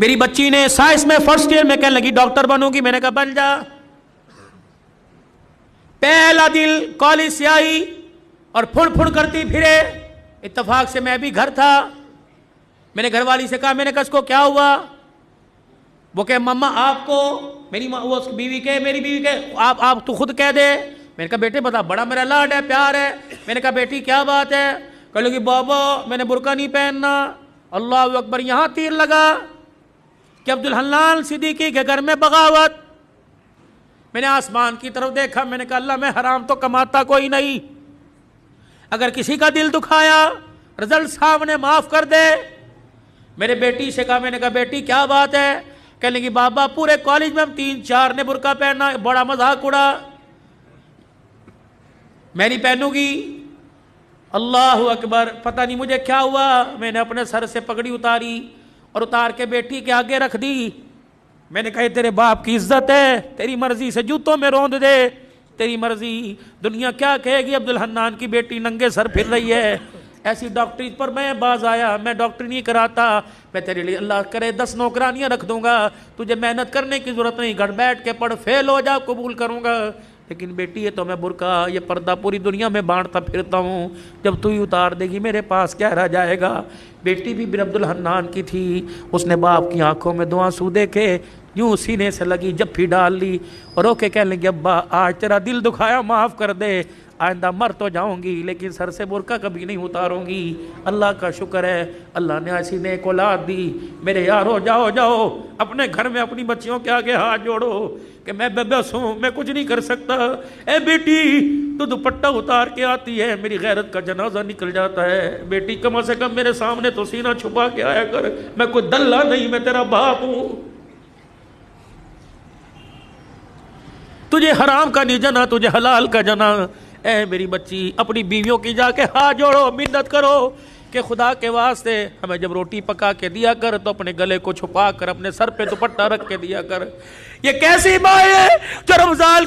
मेरी बच्ची ने साइंस में फर्स्ट ईयर में कहने लगी डॉक्टर बनूंगी मैंने कहा बन जा पहला दिल कॉलेज से आई और फुड़ फुड़ करती फिरे इतफाक से मैं भी घर था मैंने घरवाली से कहा मैंने कहा इसको क्या हुआ वो कहे मम्मा आपको मेरी माँ वो उसकी बीवी के मेरी बीवी कहे आप आप तो खुद कह दे मैंने कहा बेटे बता बड़ा मेरा लाड है प्यार है मैंने कहा बेटी क्या बात है कह लगी बाबा मैंने बुरका नहीं पहनना अल्लाह अकबर यहाँ तीर लगा कि अब्दुल हल्लाल सिद्दीकी के घर में बगावत मैंने आसमान की तरफ देखा मैंने कहा अल्लाह मैं हराम तो कमाता कोई नहीं अगर किसी का दिल दुखाया रिजल्ट ने माफ़ कर दे मेरे बेटी से कहा मैंने कहा बेटी क्या बात है कहने की बाबा पूरे कॉलेज में हम तीन चार ने बुरका पहना बड़ा मजाक उड़ा मैं नहीं पहनूंगी अल्लाह अकबर पता नहीं मुझे क्या हुआ मैंने अपने सर से पगड़ी उतारी और उतार के बेटी के आगे रख दी मैंने कहा तेरे बाप की इज्जत है तेरी मर्जी से जूतों में रोंद दे तेरी मर्जी दुनिया क्या कहेगी अब्दुल हन्नान की बेटी नंगे सर फिर रही है ऐसी डॉक्टरी पर मैं बाज आया मैं डॉक्टरी नहीं कराता मैं तेरे लिए अल्लाह करे दस नौकरानियाँ रख दूंगा तुझे मेहनत करने की ज़रूरत नहीं घर बैठ के पढ़ फेल हो जा कबूल करूंगा लेकिन बेटी ये तो मैं बुरका ये पर्दा पूरी दुनिया में बांटता फिरता हूँ जब तू ही उतार देगी मेरे पास क्या रह जाएगा बेटी भी बिन अब्दुल हन्नान की थी उसने बाप की आंखों में दुआ सू देखे यूं सीने से लगी जफ्फी डाल ली और ओके कह लेंगे अब्बा आज तेरा दिल दुखाया माफ़ कर दे आइंदा मर तो जाऊंगी लेकिन सर से बुरका कभी नहीं उतारूंगी अल्लाह का शुक्र है अल्लाह ने ऐसी नेक औलाद दी मेरे यार हो जाओ जाओ अपने घर में अपनी बच्चियों के आगे हाथ जोड़ो कि मैं बेबस हूं मैं कुछ नहीं कर सकता ए बेटी तो दुपट्टा उतार के आती है मेरी गैरत का जनाजा निकल जाता है बेटी कम से कम मेरे सामने तो सीना छुपा के आया कर मैं कोई दल्ला नहीं मैं तेरा बाप हूं तुझे हराम का नहीं जना तुझे हलाल का जना ए मेरी बच्ची अपनी बीवियों की जाके हाथ जोड़ो मिन्नत करो कि खुदा के वास्ते हमें जब रोटी पका के दिया कर तो अपने गले को छुपा कर अपने सर पे दुपट्टा रख के दिया कर ये कैसी बात है जो रमजान की